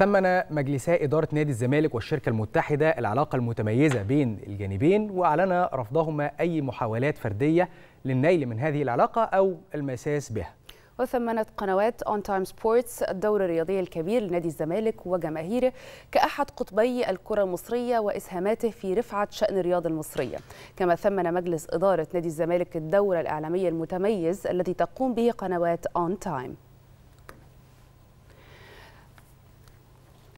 ثمن مجلسا إدارة نادي الزمالك والشركة المتحدة العلاقة المتميزة بين الجانبين وأعلن رفضهما أي محاولات فردية للنيل من هذه العلاقة أو المساس بها وثمنت قنوات اون تايم سبورتس الدور الرياضي الكبير لنادي الزمالك وجماهيره كأحد قطبي الكرة المصرية وإسهاماته في رفعة شأن الرياضة المصرية كما ثمن مجلس إدارة نادي الزمالك الدور الإعلامي المتميز الذي تقوم به قنوات اون تايم